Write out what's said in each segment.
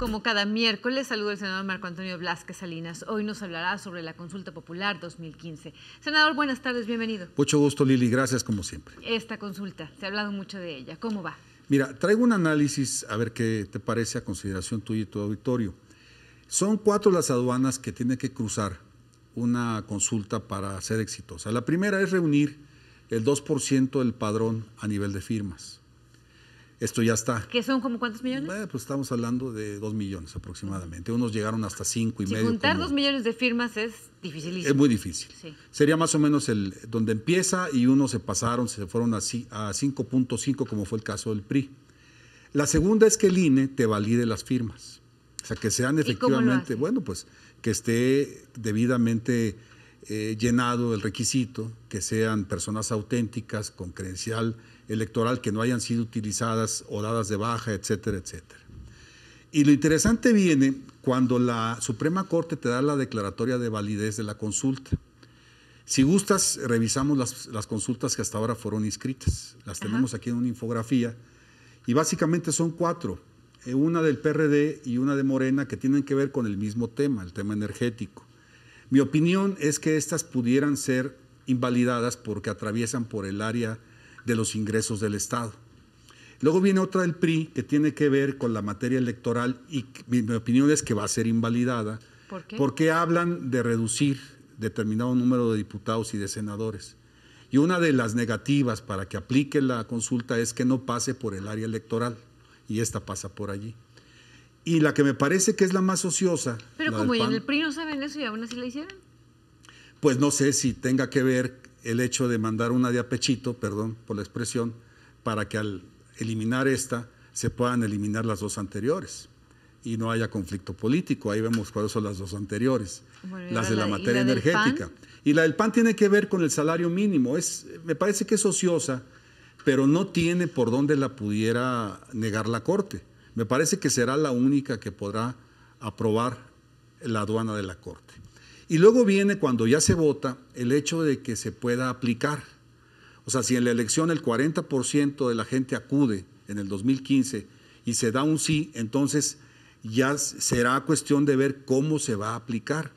Como cada miércoles, saludo al senador Marco Antonio Blasque Salinas. Hoy nos hablará sobre la consulta popular 2015. Senador, buenas tardes, bienvenido. Mucho gusto, Lili, gracias como siempre. Esta consulta, se ha hablado mucho de ella. ¿Cómo va? Mira, traigo un análisis, a ver qué te parece a consideración tuya y tu auditorio. Son cuatro las aduanas que tiene que cruzar una consulta para ser exitosa. La primera es reunir el 2% del padrón a nivel de firmas esto ya está. ¿Que son como cuántos millones? Eh, pues estamos hablando de dos millones aproximadamente. Unos llegaron hasta cinco y medio. Juntar dos millones de firmas es dificilísimo. Es muy difícil. Sería más o menos el donde empieza y unos se pasaron, se fueron a, a 5.5 como fue el caso del PRI. La segunda es que el INE te valide las firmas. O sea, que sean efectivamente, bueno, pues que esté debidamente llenado el requisito, que sean personas auténticas, con credencial electoral, que no hayan sido utilizadas o dadas de baja, etcétera, etcétera. Y lo interesante viene cuando la Suprema Corte te da la declaratoria de validez de la consulta. Si gustas, revisamos las, consultas que hasta ahora fueron inscritas. Las tenemos aquí en una infografía. Y básicamente son cuatro. Eh, una del PRD y una de Morena que tienen que ver con el mismo tema, el tema energético. Mi opinión es que estas pudieran ser invalidadas porque atraviesan por el área de los ingresos del Estado. Luego viene otra del PRI que tiene que ver con la materia electoral y mi, opinión es que va a ser invalidada porque hablan de reducir determinado número de diputados y de senadores. Y una de las negativas para que aplique la consulta es que no pase por el área electoral y esta pasa por allí. Y la que me parece que es la más ociosa. Pero como en el PRI no saben eso y aún así la hicieron. Pues no sé si tenga que ver el hecho de mandar una de Pechito, perdón por la expresión, para que al eliminar esta se puedan eliminar las dos anteriores y no haya conflicto político. Ahí vemos cuáles son las dos anteriores, las de la, materia energética. Y la del PAN tiene que ver con el salario mínimo. Es, me parece que es ociosa, pero no tiene por dónde la pudiera negar la Corte. Me parece que será la única que podrá aprobar la aduana de la Corte. Y luego viene cuando ya se vota el hecho de que se pueda aplicar. O sea, si en la elección el 40% de la gente acude en el 2015 y se da un sí, entonces ya será cuestión de ver cómo se va a aplicar.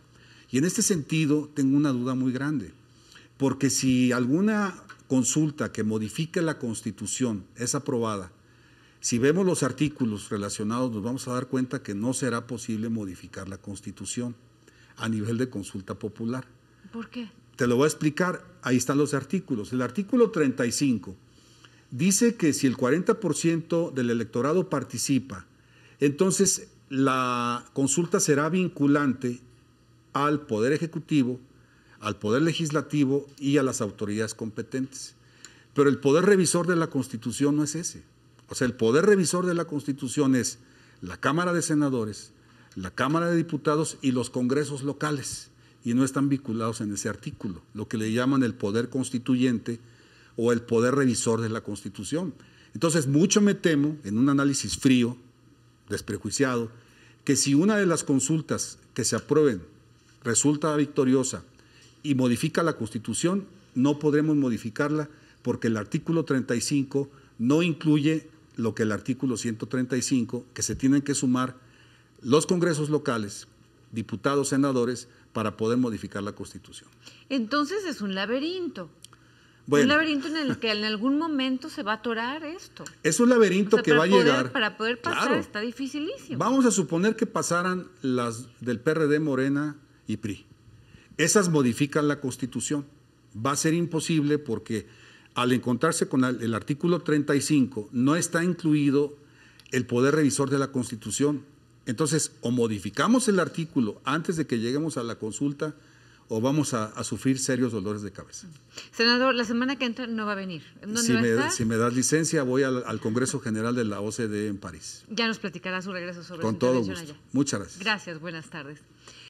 Y en este sentido tengo una duda muy grande, porque si alguna consulta que modifique la Constitución es aprobada si vemos los artículos relacionados, nos vamos a dar cuenta que no será posible modificar la Constitución a nivel de consulta popular. ¿Por qué? Te lo voy a explicar. Ahí están los artículos. El artículo 35 dice que si el 40% del electorado participa, entonces la consulta será vinculante al Poder Ejecutivo, al Poder Legislativo y a las autoridades competentes. Pero el poder revisor de la Constitución no es ese. O sea, el poder revisor de la Constitución es la Cámara de Senadores, la Cámara de Diputados y los congresos locales, y no están vinculados en ese artículo, lo que le llaman el poder constituyente o el poder revisor de la Constitución. Entonces, mucho me temo, en un análisis frío, desprejuiciado, que si una de las consultas que se aprueben resulta victoriosa y modifica la Constitución, no podremos modificarla porque el artículo 35 no incluye lo que el artículo 135, que se tienen que sumar los congresos locales, diputados, senadores, para poder modificar la Constitución. Entonces es un laberinto. Un laberinto en el que en algún momento se va a atorar esto. Es un laberinto que va a llegar. Para poder pasar está dificilísimo. Vamos a suponer que pasaran las del PRD, Morena y PRI. Esas modifican la Constitución. Va a ser imposible porque al encontrarse con el artículo 35, no está incluido el poder revisor de la Constitución. Entonces, o modificamos el artículo antes de que lleguemos a la consulta o vamos a, sufrir serios dolores de cabeza. Senador, la semana que entra no va a venir. si, me, das licencia, voy al, Congreso General de la OCDE en París. Ya nos platicará su regreso sobre Con todo Allá. Muchas gracias. Gracias, buenas tardes.